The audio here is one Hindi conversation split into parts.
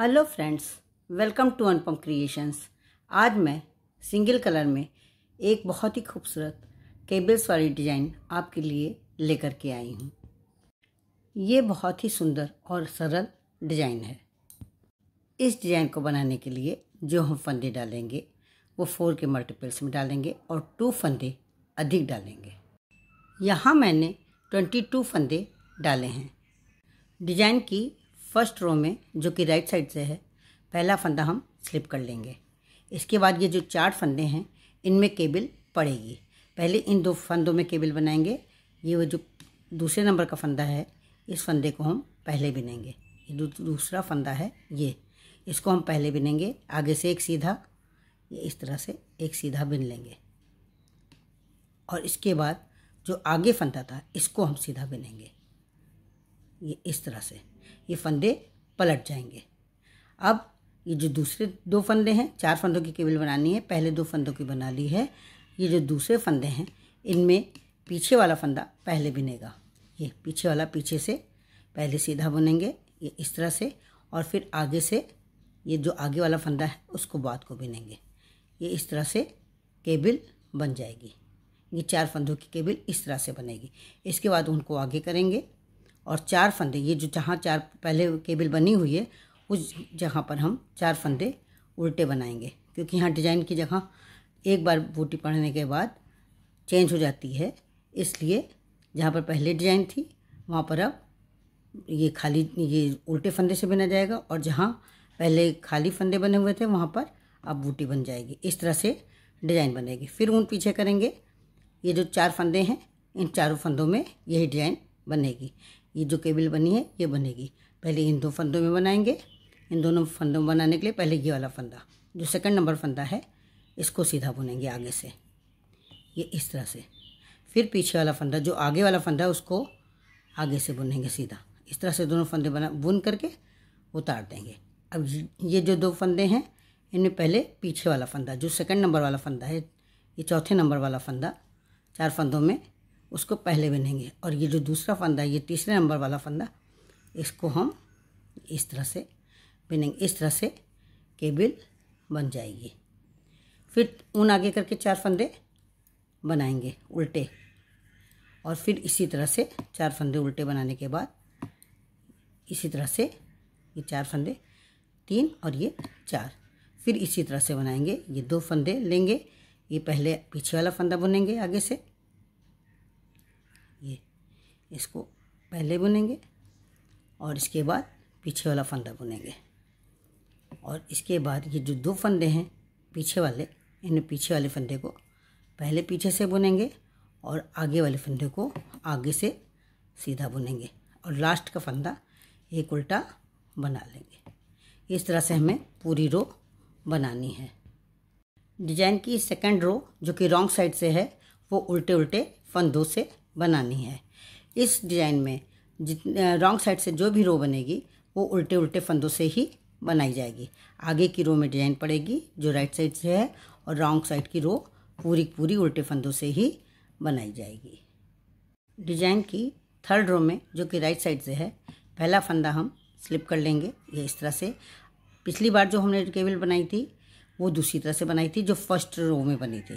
hello friends welcome to Anupam Creations आज मैं सिंगल कलर में एक बहुत ही खूबसूरत केबल्स वाली डिज़ाइन आपके लिए लेकर के आई हूँ ये बहुत ही सुंदर और सरल डिज़ाइन है इस डिज़ाइन को बनाने के लिए जो हम फंदे डालेंगे वो फोर के मल्टीपल्स में डालेंगे और टू फंदे अधिक डालेंगे यहाँ मैंने ट्वेंटी टू फंदे डाले हैं डिज़ाइन की फर्स्ट रो में जो कि राइट साइड से है पहला फंदा हम स्लिप कर लेंगे इसके बाद ये जो चार फंदे हैं इनमें केबल पड़ेगी पहले इन दो फंदों में केबल बनाएंगे ये वो जो दूसरे नंबर का फंदा है इस फंदे को हम पहले बिनेंगे ये दू, दूसरा फंदा है ये इसको हम पहले बिनेंगे आगे से एक सीधा ये इस तरह से एक सीधा बिन लेंगे और इसके बाद जो आगे फंदा था इसको हम सीधा बिनेंगे ये इस तरह से ये फंदे पलट जाएंगे अब ये जो दूसरे दो फंदे हैं चार फंदों की केबल बनानी है पहले दो फंदों की बना ली है ये जो दूसरे फंदे हैं इनमें पीछे वाला फंदा पहले बिनेगा ये पीछे वाला पीछे से पहले सीधा बुनेंगे ये इस तरह से और फिर आगे से ये जो आगे वाला फंदा है उसको बाद को बिनेंगे ये इस तरह से केबल बन जाएगी ये चार फंदों की केबल इस तरह से बनेगी इसके बाद उनको आगे करेंगे और चार फंदे ये जो जहाँ चार पहले केबल बनी हुई है उस जगह पर हम चार फंदे उल्टे बनाएंगे क्योंकि यहाँ डिजाइन की जगह एक बार बूटी पढ़ने के बाद चेंज हो जाती है इसलिए जहाँ पर पहले डिजाइन थी वहाँ पर अब ये खाली ये उल्टे फंदे से बना जाएगा और जहाँ पहले खाली फंदे बने हुए थे वहाँ पर अब बूटी बन जाएगी इस तरह से डिजाइन बनेगी फिर उन पीछे करेंगे ये जो चार फंदे हैं इन चारों फंदों में यही डिजाइन बनेगी ये जो केबल बनी है ये बनेगी पहले इन दो फंदों में बनाएंगे इन दोनों फंदों में बनाने के लिए पहले ये वाला फंदा जो सेकंड नंबर फंदा है इसको सीधा बुनेंगे आगे से ये इस तरह से फिर पीछे वाला फंदा जो आगे वाला फंदा है उसको आगे से बुनेंगे सीधा इस तरह से दोनों फंदे बना बुन करके उतार देंगे अब ये जो दो फंदे हैं इनमें पहले पीछे वाला फंदा जो सेकंड नंबर वाला फंदा है ये चौथे नंबर वाला फंदा चार फंदों में उसको पहले बिनेंगे और ये जो दूसरा फंदा ये तीसरे नंबर वाला फंदा इसको हम इस तरह से बिनेंगे इस तरह से केबिल बन जाएगी फिर ऊन आगे करके चार फंदे बनाएंगे उल्टे और फिर इसी तरह से चार फंदे उल्टे बनाने के बाद इसी तरह से ये चार फंदे तीन और ये चार फिर इसी तरह से बनाएंगे ये दो फंदे लेंगे ये पहले पीछे वाला फंदा बुनेंगे आगे से इसको पहले बुनेंगे और इसके बाद पीछे वाला फंदा बुनेंगे और इसके बाद ये जो दो फंदे हैं पीछे वाले इन पीछे वाले फंदे को पहले पीछे से बुनेंगे और आगे वाले फंदे को आगे से सीधा बुनेंगे और लास्ट का फंदा एक उल्टा बना लेंगे इस तरह से हमें पूरी रो बनानी है डिजाइन की सेकंड रो जो कि रॉन्ग साइड से है वो उल्टे उल्टे फंदों से बनानी है इस डिज़ाइन में जितने रॉन्ग साइड से जो भी रो बनेगी वो उल्टे उल्टे फंदों से ही बनाई जाएगी आगे की रो में डिजाइन पड़ेगी जो राइट साइड से है और रॉन्ग साइड की रो पूरी पूरी उल्टे फंदों से ही बनाई जाएगी डिजाइन की थर्ड रो में जो कि राइट साइड से है पहला फंदा हम स्लिप कर लेंगे ये इस तरह से पिछली बार जो हमने केबल बनाई थी वो दूसरी तरह से बनाई थी जो फर्स्ट रो में बनी थी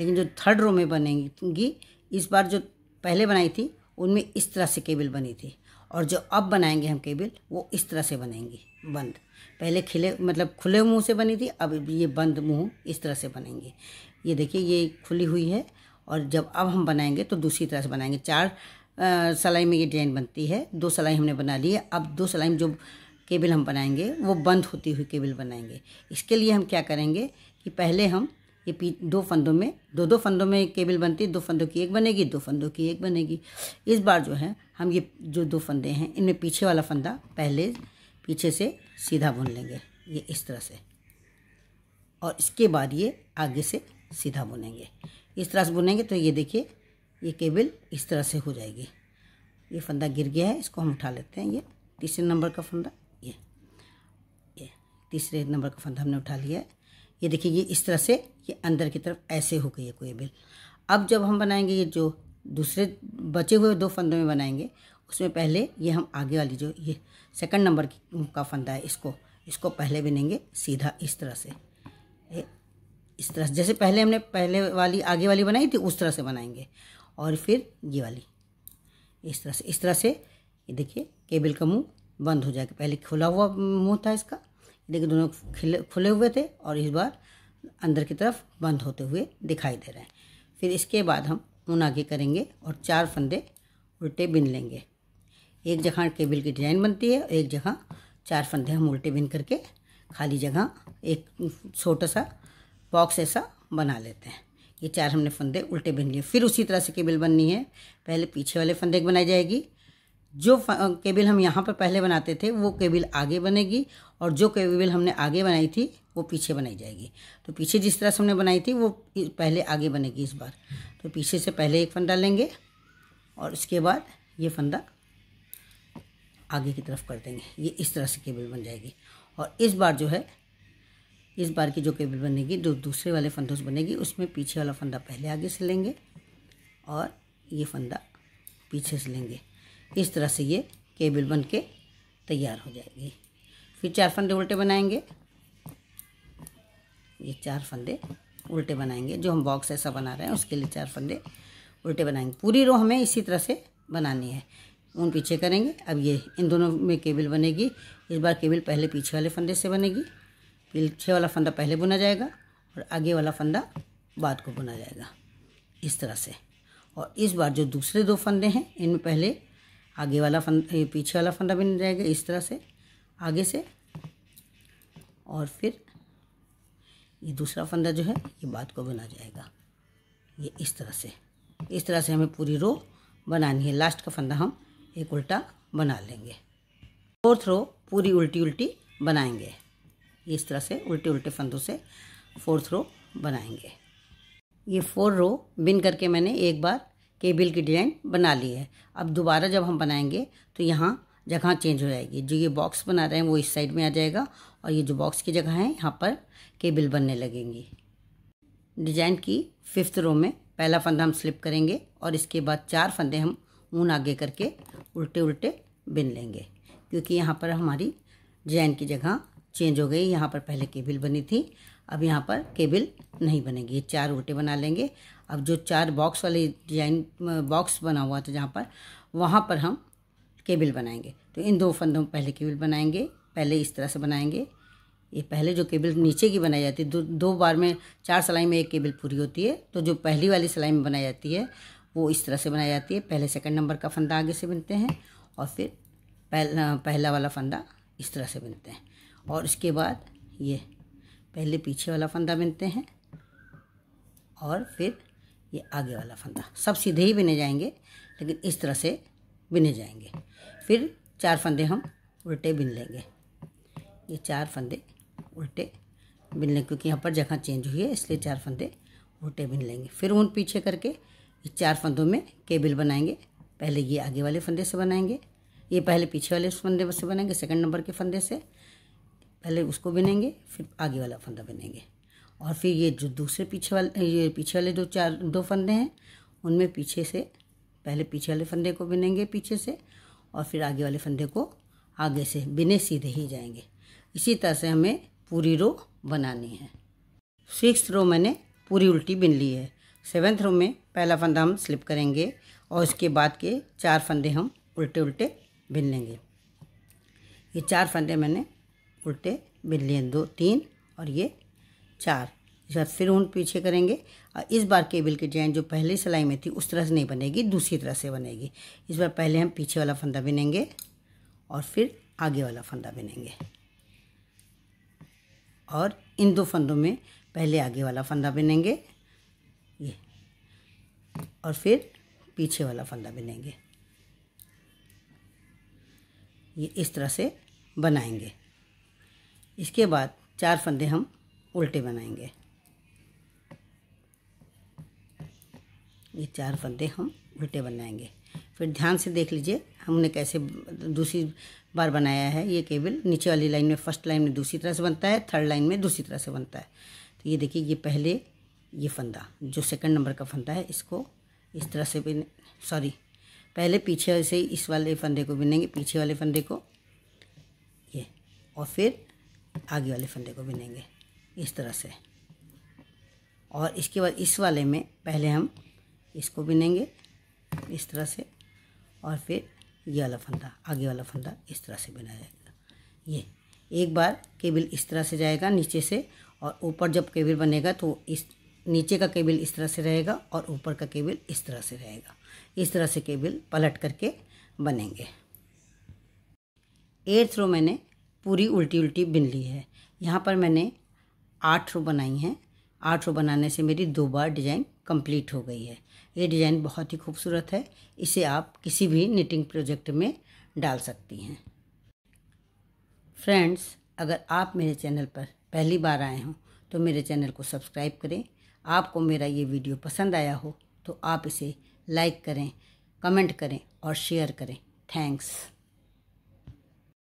लेकिन जो थर्ड रो में बनेगी इस बार जो पहले बनाई थी उनमें इस तरह से केबल बनी थी और जो अब बनाएंगे हम केबल वो इस तरह से बनेंगी बंद पहले खिले मतलब खुले मुंह से बनी थी अब ये बंद मुंह इस तरह से बनेंगे ये देखिए ये खुली हुई है और जब अब हम बनाएंगे तो दूसरी तरह से बनाएंगे चार सलाई में ये डिजाइन बनती है दो सलाई हमने बना ली है अब दो सलाई में जो केबल हम बनाएंगे वो बंद होती हुई केबल बनाएंगे इसके लिए हम क्या करेंगे कि पहले हम ये पी दो फंदों में दो दो फंदों में केबल बनती है दो फंदों की एक बनेगी दो फंदों की एक बनेगी इस बार जो है हम ये जो दो फंदे हैं इनमें पीछे वाला फंदा पहले पीछे से सीधा बुन लेंगे ये इस तरह से और इसके बाद ये आगे से सीधा बुनेंगे इस तरह से बुनेंगे तो ये देखिए ये केबल इस तरह से हो जाएगी ये फंदा गिर गया है इसको हम उठा लेते हैं ये तीसरे नंबर का फंदा ये ये तीसरे नंबर का फंदा हमने उठा लिया है ये देखिए ये इस तरह से ये अंदर की तरफ ऐसे हो गई है कोई अब जब हम बनाएंगे ये जो दूसरे बचे हुए दो फंदों में बनाएंगे उसमें पहले ये हम आगे वाली जो ये सेकंड नंबर का फंदा है इसको इसको पहले बिनेंगे सीधा इस तरह से इस तरह से जैसे पहले हमने पहले वाली आगे वाली बनाई थी उस तरह से बनाएंगे और फिर ये वाली इस तरह से इस तरह से ये देखिए केबल का मुँह बंद हो जाएगा पहले खुला हुआ मुँह था इसका देखिए दोनों खिले खुले हुए थे और इस बार अंदर की तरफ बंद होते हुए दिखाई दे रहे हैं फिर इसके बाद हम ऊन आगे करेंगे और चार फंदे उल्टे बिन लेंगे एक जगह केबल की डिज़ाइन बनती है और एक जगह चार फंदे हम उल्टे बिन करके खाली जगह एक छोटा सा बॉक्स ऐसा बना लेते हैं ये चार हमने फंदे उल्टे बिन लिए फिर उसी तरह से केबल बननी है पहले पीछे वाले फंदे की बनाई जाएगी जो केबल हम यहाँ पर पहले बनाते थे वो केबल आगे बनेगी और जो केबल हमने आगे बनाई थी वो पीछे बनाई जाएगी तो पीछे जिस तरह से हमने बनाई थी वो पहले आगे बनेगी इस बार तो पीछे से पहले एक फंदा लेंगे और इसके बाद ये फंदा आगे की तरफ कर देंगे ये इस तरह से केबल बन जाएगी और इस बार जो है इस बार की जो केबल बनेगी जो दूसरे वाले फंदों से बनेगी उसमें पीछे वाला फंदा पहले आगे से लेंगे और ये फंदा पीछे से लेंगे इस तरह से ये केबल बन के तैयार हो जाएगी फिर चार फंदे उल्टे बनाएंगे ये चार फंदे उल्टे बनाएंगे जो हम बॉक्स ऐसा बना रहे हैं उसके लिए चार फंदे उल्टे बनाएंगे पूरी रो हमें इसी तरह से बनानी है उन पीछे करेंगे अब ये इन दोनों में केबल बनेगी इस बार केबल पहले पीछे वाले फंदे से बनेगी पीछे वाला फंदा पहले बुना जाएगा और आगे वाला फंदा बाद को बुना जाएगा इस तरह से और इस बार जो दूसरे दो फंदे हैं इनमें पहले आगे वाला फंदा पीछे वाला फंदा भी जाएगा इस तरह से आगे से और फिर ये दूसरा फंदा जो है ये बात को बना जाएगा ये इस तरह से इस तरह से हमें पूरी रो बनानी है लास्ट का फंदा हम एक उल्टा बना लेंगे फोर्थ रो पूरी उल्टी उल्टी बनाएंगे इस तरह से उल्टे उल्टे फंदों से फोर्थ रो बनाएंगे ये फोर रो बिन करके मैंने एक बार केबिल की डिज़ाइन बना ली है अब दोबारा जब हम बनाएंगे तो यहाँ जगह चेंज हो जाएगी जो ये बॉक्स बना रहे हैं वो इस साइड में आ जाएगा और ये जो बॉक्स की जगह है यहाँ पर केबिल बनने लगेंगी डिजाइन की फिफ्थ रो में पहला फंदा हम स्लिप करेंगे और इसके बाद चार फंदे हम ऊन आगे करके उल्टे उल्टे बिन लेंगे क्योंकि यहाँ पर हमारी डिजाइन की जगह चेंज हो गई यहाँ पर पहले केबिल बनी थी अब यहाँ पर केबिल नहीं बनेगी ये चार उल्टे बना लेंगे अब जो चार बॉक्स वाले डिजाइन बॉक्स बना हुआ था जहाँ पर वहाँ पर हम केबल बनाएंगे तो इन दो फंदों में पहले केबल बनाएंगे पहले इस तरह से बनाएंगे ये पहले जो केबल नीचे की बनाई जाती है दो दो बार में चार सिलाई में एक केबल पूरी होती है तो जो पहली वाली सिलाई में बनाई जाती है वो इस तरह से बनाई जाती है पहले सेकंड नंबर का फंदा आगे से बनते हैं और फिर पहला पहला वाला फंदा इस तरह से बनते हैं और इसके बाद ये पहले पीछे वाला फंदा बनते हैं और फिर ये आगे वाला फंदा सब सीधे ही बिने जाएंगे लेकिन इस तरह से बिने जाएंगे फिर चार फंदे हम उल्टे बिन लेंगे ये चार फंदे उल्टे बिन लेंगे क्योंकि यहाँ पर जगह चेंज हुई है इसलिए चार फंदे उल्टे बिन लेंगे फिर उन पीछे करके ये चार फंदों में केबिल बनाएंगे पहले ये आगे वाले फंदे से बनाएंगे ये पहले पीछे वाले फंदे से बनाएंगे सेकंड नंबर के फंदे से पहले उसको बिनेंगे फिर आगे वाला फंदा बिनेंगे और फिर ये जो दूसरे पीछे वाले ये पीछे वाले जो चार दो फंदे हैं उनमें पीछे से पहले पीछे वाले फंदे को बिनेंगे पीछे से और फिर आगे वाले फंदे को आगे से बिने सीधे ही जाएंगे इसी तरह से हमें पूरी रो बनानी है सिक्स रो मैंने पूरी उल्टी बिन ली है सेवन्थ रो में पहला फंदा हम स्लिप करेंगे और उसके बाद के चार फंदे हम उल्टे उल्टे बिन लेंगे ये चार फंदे मैंने उल्टे बिन लिए दो तीन और ये चार इस बार फिर उन पीछे करेंगे और इस बार केबल की डिजाइन जो पहले सिलाई में थी उस तरह से नहीं बनेगी दूसरी तरह से बनेगी इस बार पहले हम पीछे वाला फंदा बिनेंगे और फिर आगे वाला फंदा बिनेंगे और इन दो फंदों में पहले आगे वाला फंदा बिनेंगे ये और फिर पीछे वाला फंदा बिनेंगे ये इस तरह से बनाएंगे इसके बाद चार फंदे हम उल्टे बनाएंगे ये चार फंदे हम उल्टे बनाएंगे फिर ध्यान से देख लीजिए हमने कैसे दूसरी बार बनाया है ये केबल नीचे वाली लाइन में फर्स्ट लाइन में दूसरी तरह से बनता है थर्ड लाइन में दूसरी तरह से बनता है तो ये देखिए ये पहले ये फंदा जो सेकंड नंबर का फंदा है इसको इस तरह से भी सॉरी पहले पीछे से इस वाले फंदे को बिनेंगे पीछे वाले फंदे को ये और फिर आगे वाले फंदे को बिनेंगे इस तरह से और इसके बाद इस वाले में पहले हम इसको बिनेंगे इस तरह से और फिर ये वाला फंदा आगे वाला फंदा इस तरह से बिना जाएगा ये एक बार केबिल इस तरह से जाएगा नीचे से और ऊपर जब केबिल बनेगा तो इस नीचे का केबिल इस तरह से रहेगा और ऊपर का केबिल इस तरह से रहेगा इस तरह से केबिल पलट करके बनेंगे एट्थ थ्रो मैंने पूरी उल्टी उल्टी बिन ली है यहाँ पर मैंने आठ रो बनाई हैं आठ रो बनाने से मेरी दो बार डिज़ाइन कंप्लीट हो गई है ये डिज़ाइन बहुत ही खूबसूरत है इसे आप किसी भी निटिंग प्रोजेक्ट में डाल सकती हैं फ्रेंड्स अगर आप मेरे चैनल पर पहली बार आए हों तो मेरे चैनल को सब्सक्राइब करें आपको मेरा ये वीडियो पसंद आया हो तो आप इसे लाइक करें कमेंट करें और शेयर करें थैंक्स